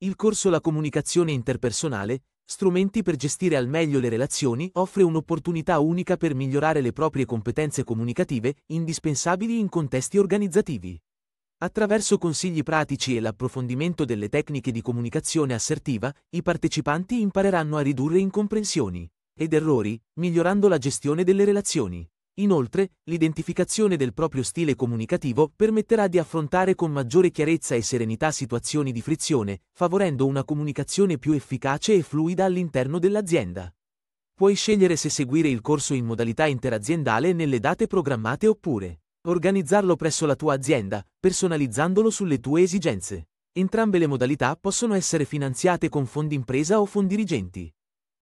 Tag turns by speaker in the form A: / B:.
A: Il corso La comunicazione interpersonale, strumenti per gestire al meglio le relazioni, offre un'opportunità unica per migliorare le proprie competenze comunicative, indispensabili in contesti organizzativi. Attraverso consigli pratici e l'approfondimento delle tecniche di comunicazione assertiva, i partecipanti impareranno a ridurre incomprensioni ed errori, migliorando la gestione delle relazioni. Inoltre, l'identificazione del proprio stile comunicativo permetterà di affrontare con maggiore chiarezza e serenità situazioni di frizione, favorendo una comunicazione più efficace e fluida all'interno dell'azienda. Puoi scegliere se seguire il corso in modalità interaziendale nelle date programmate oppure organizzarlo presso la tua azienda, personalizzandolo sulle tue esigenze. Entrambe le modalità possono essere finanziate con fondi impresa o fondi dirigenti.